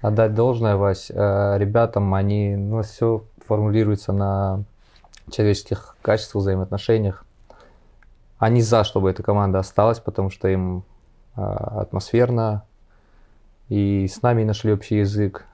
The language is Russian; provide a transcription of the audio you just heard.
отдать должное, Вась, э, ребятам, они, ну, все формулируется на человеческих качествах, взаимоотношениях. Они за, чтобы эта команда осталась, потому что им э, атмосферно, и с нами нашли общий язык,